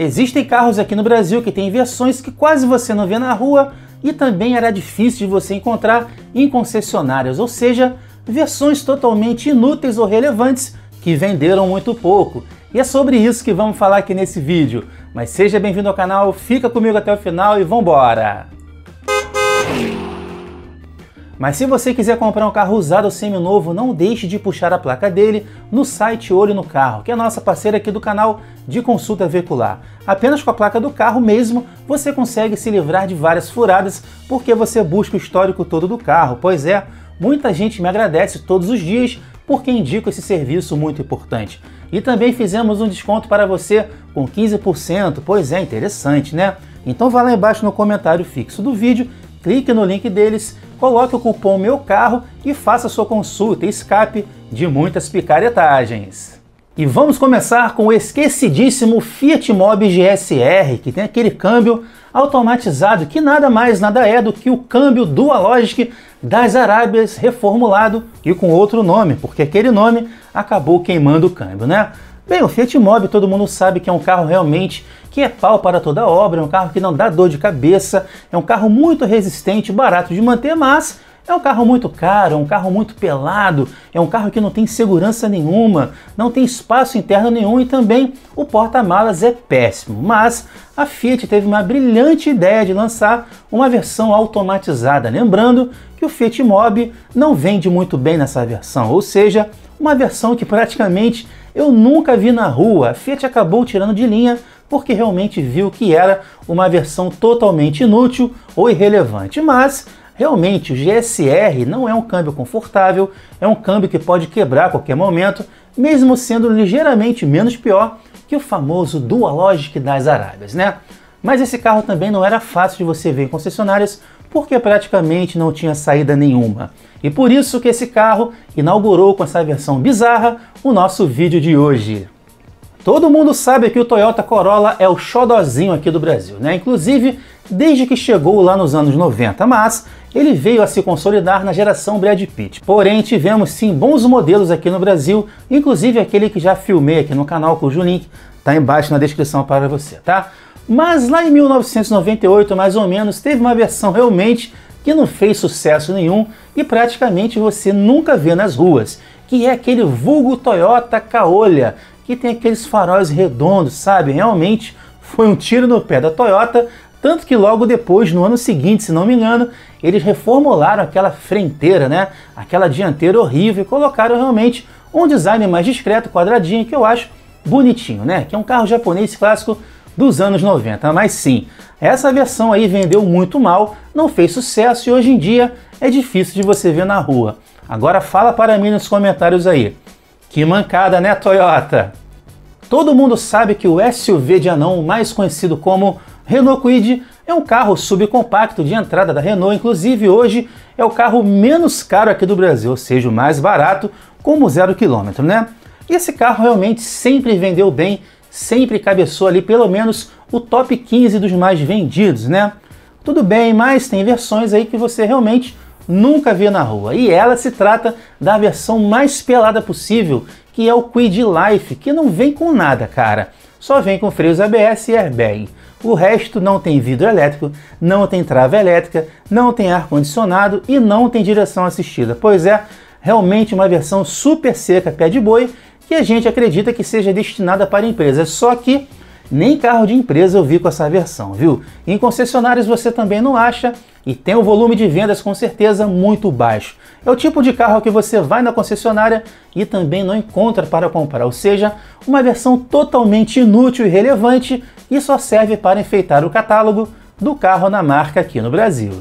Existem carros aqui no Brasil que têm versões que quase você não vê na rua e também era difícil de você encontrar em concessionárias, ou seja, versões totalmente inúteis ou relevantes que venderam muito pouco. E é sobre isso que vamos falar aqui nesse vídeo. Mas seja bem-vindo ao canal, fica comigo até o final e vambora! Mas se você quiser comprar um carro usado ou semi-novo, não deixe de puxar a placa dele no site Olho no Carro, que é nossa parceira aqui do canal de consulta veicular. Apenas com a placa do carro mesmo, você consegue se livrar de várias furadas, porque você busca o histórico todo do carro. Pois é, muita gente me agradece todos os dias porque indico esse serviço muito importante. E também fizemos um desconto para você com 15%, pois é interessante, né? Então vá lá embaixo no comentário fixo do vídeo clique no link deles, coloque o cupom Meu Carro e faça sua consulta e escape de muitas picaretagens. E vamos começar com o esquecidíssimo Fiat Mobi GSR, que tem aquele câmbio automatizado que nada mais nada é do que o câmbio Dualogic das Arábias reformulado e com outro nome, porque aquele nome acabou queimando o câmbio, né? Bem, o Fiat Mobi todo mundo sabe que é um carro realmente que é pau para toda obra, é um carro que não dá dor de cabeça, é um carro muito resistente, barato de manter, mas é um carro muito caro, é um carro muito pelado, é um carro que não tem segurança nenhuma, não tem espaço interno nenhum e também o porta-malas é péssimo. Mas a Fiat teve uma brilhante ideia de lançar uma versão automatizada, lembrando que o Fiat Mobi não vende muito bem nessa versão, ou seja, uma versão que praticamente eu nunca vi na rua. A Fiat acabou tirando de linha porque realmente viu que era uma versão totalmente inútil ou irrelevante. Mas realmente o GSR não é um câmbio confortável, é um câmbio que pode quebrar a qualquer momento, mesmo sendo ligeiramente menos pior que o famoso Dualogic das Arábias, né? Mas esse carro também não era fácil de você ver em concessionárias porque praticamente não tinha saída nenhuma. E por isso que esse carro inaugurou com essa versão bizarra o nosso vídeo de hoje. Todo mundo sabe que o Toyota Corolla é o xodozinho aqui do Brasil, né? Inclusive desde que chegou lá nos anos 90, mas ele veio a se consolidar na geração Brad Pitt. Porém, tivemos sim bons modelos aqui no Brasil, inclusive aquele que já filmei aqui no canal, cujo link está embaixo na descrição para você, tá? Mas lá em 1998, mais ou menos, teve uma versão realmente que não fez sucesso nenhum e praticamente você nunca vê nas ruas, que é aquele vulgo Toyota Caolha, que tem aqueles faróis redondos, sabe? Realmente foi um tiro no pé da Toyota, tanto que logo depois, no ano seguinte, se não me engano, eles reformularam aquela frenteira, né? Aquela dianteira horrível e colocaram realmente um design mais discreto, quadradinho, que eu acho bonitinho, né? Que é um carro japonês clássico dos anos 90. Ah, mas sim, essa versão aí vendeu muito mal, não fez sucesso e hoje em dia é difícil de você ver na rua. Agora fala para mim nos comentários aí. Que mancada, né, Toyota? Todo mundo sabe que o SUV de anão, mais conhecido como Renault Quid, é um carro subcompacto de entrada da Renault, inclusive hoje é o carro menos caro aqui do Brasil, ou seja, o mais barato, como zero quilômetro, né? E esse carro realmente sempre vendeu bem sempre cabeçou ali pelo menos o top 15 dos mais vendidos, né? Tudo bem, mas tem versões aí que você realmente nunca vê na rua. E ela se trata da versão mais pelada possível, que é o Quid Life, que não vem com nada, cara. Só vem com freios ABS e airbag. O resto não tem vidro elétrico, não tem trava elétrica, não tem ar condicionado e não tem direção assistida. Pois é, realmente uma versão super seca pé de boi que a gente acredita que seja destinada para empresas. Só que nem carro de empresa eu vi com essa versão, viu? Em concessionários você também não acha e tem o um volume de vendas com certeza muito baixo. É o tipo de carro que você vai na concessionária e também não encontra para comprar, ou seja, uma versão totalmente inútil e relevante e só serve para enfeitar o catálogo do carro na marca aqui no Brasil.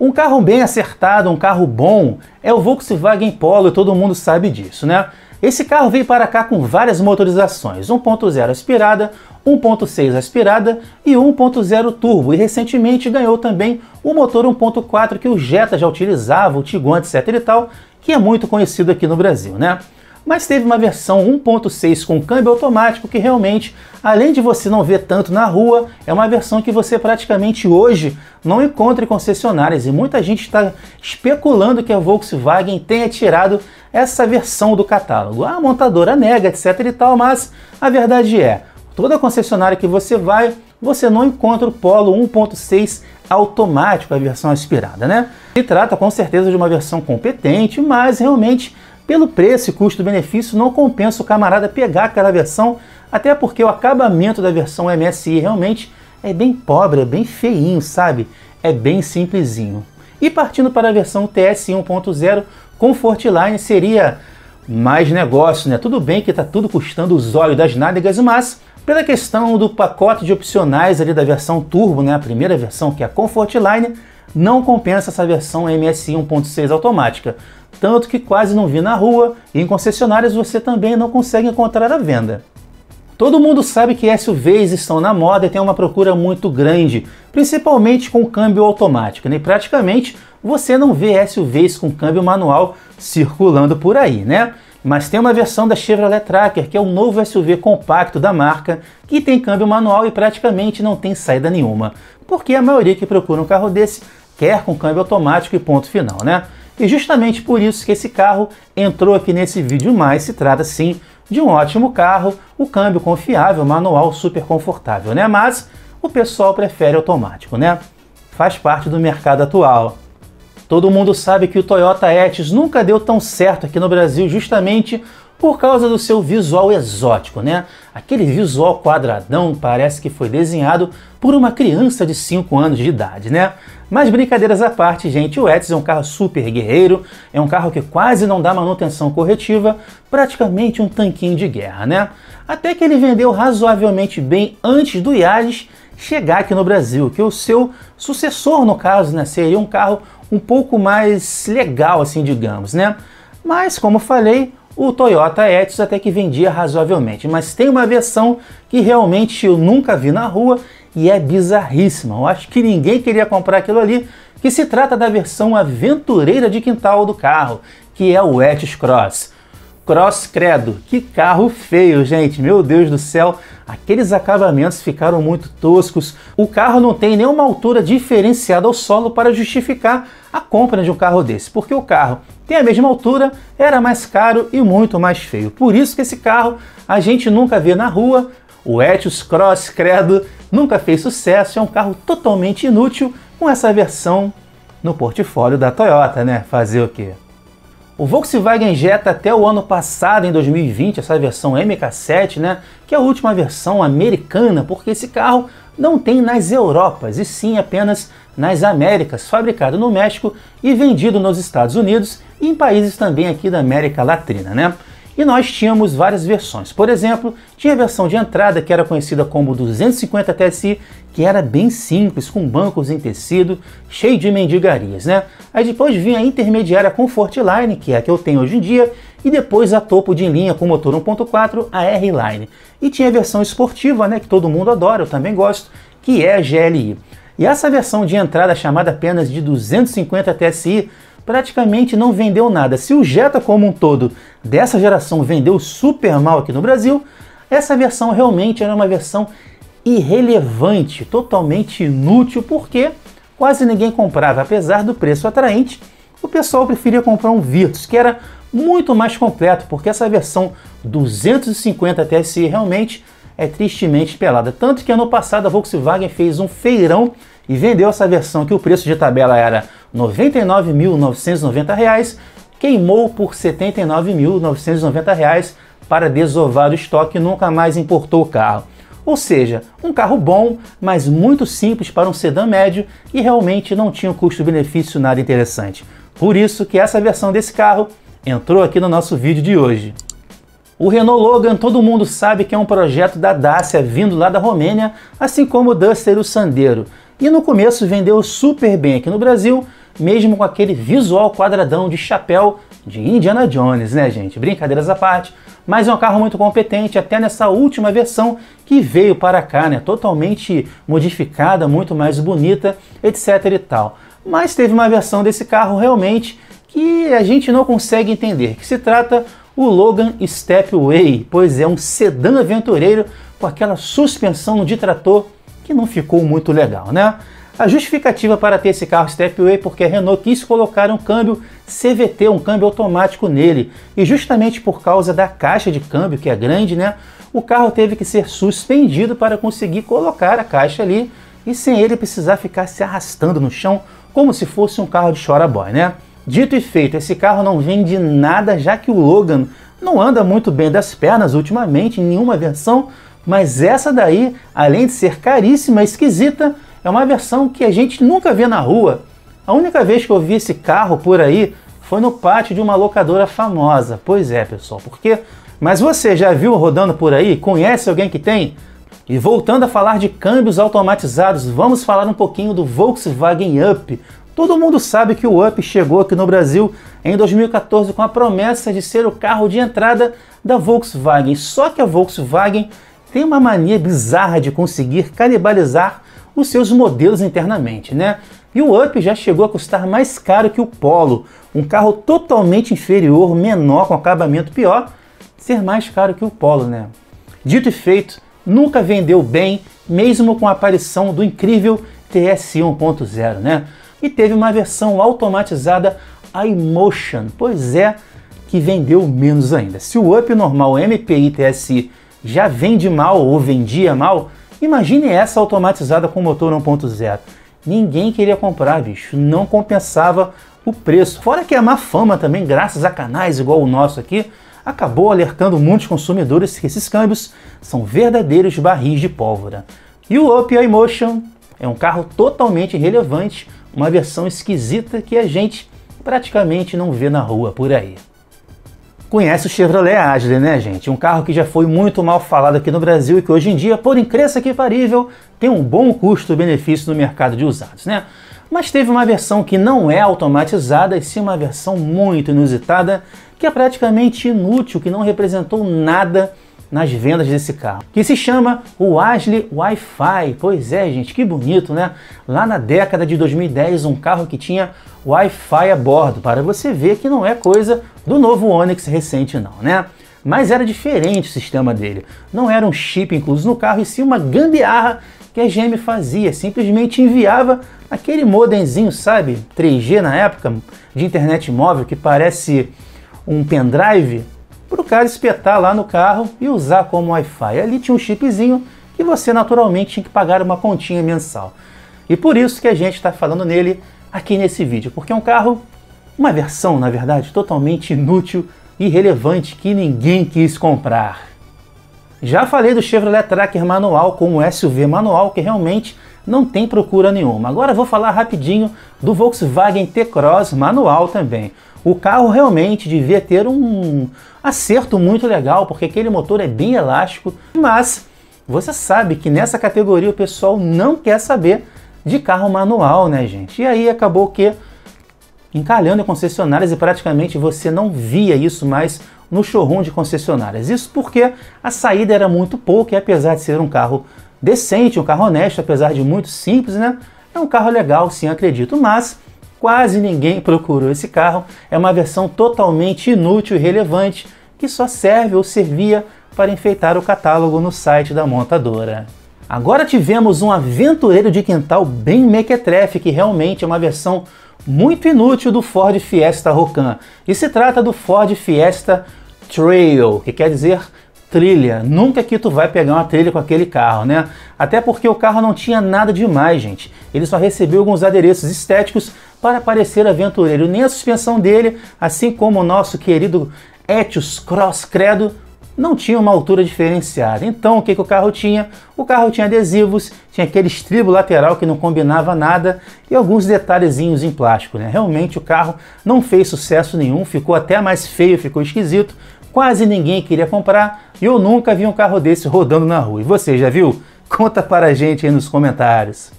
Um carro bem acertado, um carro bom, é o Volkswagen Polo, todo mundo sabe disso, né? Esse carro veio para cá com várias motorizações, 1.0 aspirada, 1.6 aspirada e 1.0 turbo, e recentemente ganhou também o motor 1.4 que o Jetta já utilizava, o Tiguan, etc e tal, que é muito conhecido aqui no Brasil, né? mas teve uma versão 1.6 com câmbio automático que realmente, além de você não ver tanto na rua, é uma versão que você praticamente hoje não encontra em concessionárias e muita gente está especulando que a Volkswagen tenha tirado essa versão do catálogo. A montadora nega, etc e tal, mas a verdade é, toda concessionária que você vai, você não encontra o Polo 1.6 automático, a versão aspirada, né? Se trata com certeza de uma versão competente, mas realmente pelo preço e custo-benefício, não compensa o camarada pegar aquela versão, até porque o acabamento da versão MSI realmente é bem pobre, é bem feinho, sabe? É bem simplesinho. E partindo para a versão TS 1.0, Comfortline seria mais negócio, né? Tudo bem que está tudo custando os olhos das nádegas, mas pela questão do pacote de opcionais ali da versão turbo, né? A primeira versão que é a Comfortline, não compensa essa versão MSI 1.6 automática tanto que quase não vi na rua e em concessionárias você também não consegue encontrar à venda. Todo mundo sabe que SUVs estão na moda e tem uma procura muito grande, principalmente com câmbio automático, né? Praticamente você não vê SUVs com câmbio manual circulando por aí, né? Mas tem uma versão da Chevrolet Tracker, que é o um novo SUV compacto da marca, que tem câmbio manual e praticamente não tem saída nenhuma, porque a maioria que procura um carro desse quer com câmbio automático e ponto final, né? E justamente por isso que esse carro entrou aqui nesse vídeo, mas se trata sim de um ótimo carro, o câmbio confiável, manual super confortável, né? Mas o pessoal prefere automático, né? Faz parte do mercado atual. Todo mundo sabe que o Toyota Etios nunca deu tão certo aqui no Brasil justamente por causa do seu visual exótico, né? Aquele visual quadradão parece que foi desenhado por uma criança de 5 anos de idade, né? Mas brincadeiras à parte, gente, o Etios é um carro super guerreiro, é um carro que quase não dá manutenção corretiva, praticamente um tanquinho de guerra, né? Até que ele vendeu razoavelmente bem antes do Yaris chegar aqui no Brasil, que o seu sucessor, no caso, né, seria um carro um pouco mais legal, assim, digamos, né? Mas, como falei, o Toyota Etios até que vendia razoavelmente, mas tem uma versão que realmente eu nunca vi na rua e é bizarríssima. Eu acho que ninguém queria comprar aquilo ali, que se trata da versão aventureira de quintal do carro, que é o Etios Cross. Cross Credo. Que carro feio, gente. Meu Deus do céu, aqueles acabamentos ficaram muito toscos. O carro não tem nenhuma altura diferenciada ao solo para justificar a compra de um carro desse, porque o carro tem a mesma altura, era mais caro e muito mais feio. Por isso que esse carro a gente nunca vê na rua. O Etios Cross Credo nunca fez sucesso, é um carro totalmente inútil com essa versão no portfólio da Toyota, né? Fazer o quê? O Volkswagen Jetta até o ano passado, em 2020, essa versão MK7, né, que é a última versão americana, porque esse carro não tem nas Europas, e sim apenas nas Américas, fabricado no México e vendido nos Estados Unidos e em países também aqui da América Latina, né? E nós tínhamos várias versões. Por exemplo, tinha a versão de entrada que era conhecida como 250 TSI, que era bem simples, com bancos em tecido, cheio de mendigarias, né? Aí depois vinha a intermediária Comfortline, que é a que eu tenho hoje em dia, e depois a topo de linha com motor 1.4, a R-Line. E tinha a versão esportiva, né, que todo mundo adora, eu também gosto, que é a GLI. E essa versão de entrada chamada apenas de 250 TSI praticamente não vendeu nada. Se o Jetta como um todo dessa geração vendeu super mal aqui no Brasil, essa versão realmente era uma versão irrelevante, totalmente inútil, porque quase ninguém comprava, apesar do preço atraente, o pessoal preferia comprar um Virtus, que era muito mais completo, porque essa versão 250 TSI realmente é tristemente pelada. Tanto que ano passado a Volkswagen fez um feirão e vendeu essa versão que o preço de tabela era R$ 99.990, queimou por R$ 79.990 para desovar o estoque e nunca mais importou o carro. Ou seja, um carro bom, mas muito simples para um sedã médio e realmente não tinha um custo-benefício nada interessante. Por isso que essa versão desse carro entrou aqui no nosso vídeo de hoje. O Renault Logan, todo mundo sabe que é um projeto da Dacia vindo lá da Romênia, assim como o Duster e o Sandero e no começo vendeu super bem aqui no Brasil, mesmo com aquele visual quadradão de chapéu de Indiana Jones, né, gente? Brincadeiras à parte, mas é um carro muito competente, até nessa última versão que veio para cá, né? Totalmente modificada, muito mais bonita, etc e tal. Mas teve uma versão desse carro realmente que a gente não consegue entender, que se trata o Logan Stepway, pois é um sedã aventureiro com aquela suspensão de trator que não ficou muito legal, né? A justificativa para ter esse carro Stepway é porque a Renault quis colocar um câmbio CVT, um câmbio automático nele, e justamente por causa da caixa de câmbio, que é grande, né, o carro teve que ser suspendido para conseguir colocar a caixa ali e sem ele precisar ficar se arrastando no chão como se fosse um carro de chora-boy, né? Dito e feito, esse carro não vende nada já que o Logan não anda muito bem das pernas ultimamente em nenhuma versão, mas essa daí, além de ser caríssima, e esquisita, é uma versão que a gente nunca vê na rua. A única vez que eu vi esse carro por aí foi no pátio de uma locadora famosa. Pois é, pessoal, Por quê? Mas você já viu rodando por aí? Conhece alguém que tem? E voltando a falar de câmbios automatizados, vamos falar um pouquinho do Volkswagen Up. Todo mundo sabe que o Up chegou aqui no Brasil em 2014 com a promessa de ser o carro de entrada da Volkswagen. Só que a Volkswagen tem uma mania bizarra de conseguir canibalizar os seus modelos internamente, né? E o Up já chegou a custar mais caro que o Polo, um carro totalmente inferior, menor, com acabamento pior, ser mais caro que o Polo, né? Dito e feito, nunca vendeu bem, mesmo com a aparição do incrível TS 1.0, né? E teve uma versão automatizada iMotion, pois é, que vendeu menos ainda. Se o Up normal MPI TSI já vende mal ou vendia mal, imagine essa automatizada com motor 1.0. Ninguém queria comprar, bicho, não compensava o preço. Fora que a má fama também, graças a canais igual o nosso aqui, acabou alertando muitos consumidores que esses câmbios são verdadeiros barris de pólvora. E o Up Emotion é um carro totalmente irrelevante, uma versão esquisita que a gente praticamente não vê na rua por aí conhece o Chevrolet Agile, né, gente? Um carro que já foi muito mal falado aqui no Brasil e que hoje em dia, por incrível que parível, tem um bom custo-benefício no mercado de usados, né? Mas teve uma versão que não é automatizada, e sim uma versão muito inusitada, que é praticamente inútil, que não representou nada nas vendas desse carro, que se chama o Ashley Wi-Fi. Pois é, gente, que bonito, né? Lá na década de 2010, um carro que tinha Wi-Fi a bordo, para você ver que não é coisa do novo Onix recente não, né? Mas era diferente o sistema dele. Não era um chip incluso no carro, e sim uma gambiarra que a GM fazia, simplesmente enviava aquele modemzinho, sabe, 3G na época, de internet móvel, que parece um pendrive, para o cara espetar lá no carro e usar como Wi-Fi. Ali tinha um chipzinho que você naturalmente tinha que pagar uma continha mensal. E por isso que a gente está falando nele aqui nesse vídeo, porque é um carro, uma versão na verdade, totalmente inútil e irrelevante que ninguém quis comprar. Já falei do Chevrolet Tracker manual como SUV manual, que realmente não tem procura nenhuma. Agora vou falar rapidinho do Volkswagen T-Cross manual também. O carro realmente devia ter um acerto muito legal, porque aquele motor é bem elástico, mas você sabe que nessa categoria o pessoal não quer saber de carro manual, né, gente? E aí acabou que encalhando em concessionárias e praticamente você não via isso mais no showroom de concessionárias. Isso porque a saída era muito pouca e apesar de ser um carro decente, um carro honesto, apesar de muito simples, né? É um carro legal, sim, acredito, mas quase ninguém procurou esse carro. É uma versão totalmente inútil e relevante que só serve ou servia para enfeitar o catálogo no site da montadora. Agora tivemos um aventureiro de quintal bem mequetrefe, que realmente é uma versão muito inútil do Ford Fiesta Rocan. E se trata do Ford Fiesta Trail, que quer dizer trilha. Nunca que tu vai pegar uma trilha com aquele carro, né? Até porque o carro não tinha nada demais, gente. Ele só recebeu alguns adereços estéticos para parecer aventureiro. Nem a suspensão dele, assim como o nosso querido Etios Cross Credo, não tinha uma altura diferenciada. Então, o que, que o carro tinha? O carro tinha adesivos, tinha aquele estribo lateral que não combinava nada e alguns detalhezinhos em plástico. Né? Realmente o carro não fez sucesso nenhum, ficou até mais feio, ficou esquisito, quase ninguém queria comprar e eu nunca vi um carro desse rodando na rua. E você já viu? Conta para a gente aí nos comentários.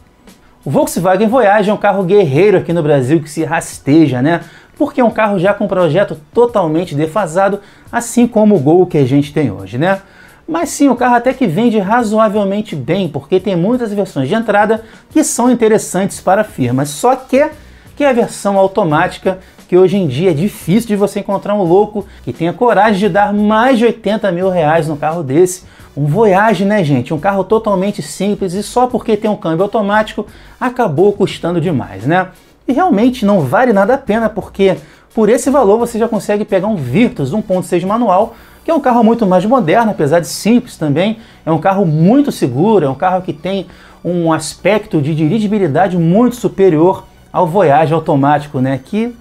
O Volkswagen Voyage é um carro guerreiro aqui no Brasil que se rasteja, né? Porque é um carro já com projeto totalmente defasado, assim como o Gol que a gente tem hoje, né? Mas sim, o carro até que vende razoavelmente bem, porque tem muitas versões de entrada que são interessantes para a firma. Só que, que a versão automática que hoje em dia é difícil de você encontrar um louco que tenha coragem de dar mais de 80 mil reais num carro desse. Um Voyage, né, gente? Um carro totalmente simples e só porque tem um câmbio automático acabou custando demais, né? E realmente não vale nada a pena porque por esse valor você já consegue pegar um Virtus 1.6 manual que é um carro muito mais moderno, apesar de simples também. É um carro muito seguro, é um carro que tem um aspecto de dirigibilidade muito superior ao Voyage automático, né? Que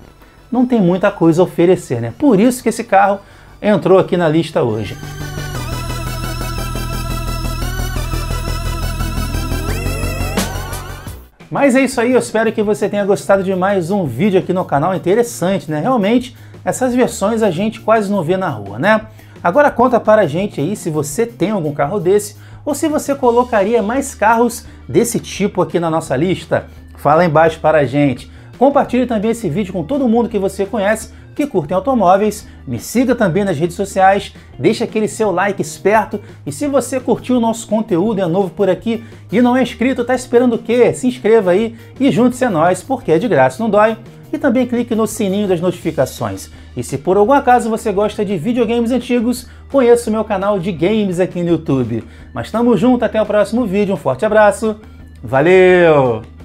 não tem muita coisa a oferecer, né? Por isso que esse carro entrou aqui na lista hoje. Mas é isso aí, eu espero que você tenha gostado de mais um vídeo aqui no canal, interessante, né? Realmente, essas versões a gente quase não vê na rua, né? Agora conta para a gente aí se você tem algum carro desse, ou se você colocaria mais carros desse tipo aqui na nossa lista. Fala embaixo para a gente. Compartilhe também esse vídeo com todo mundo que você conhece que curte automóveis. Me siga também nas redes sociais, Deixe aquele seu like esperto e se você curtiu o nosso conteúdo, é novo por aqui e não é inscrito, está esperando o quê? Se inscreva aí e junte-se a nós, porque é de graça, não dói. E também clique no sininho das notificações. E se por algum acaso você gosta de videogames antigos, conheça o meu canal de games aqui no YouTube. Mas tamo junto, até o próximo vídeo, um forte abraço, valeu!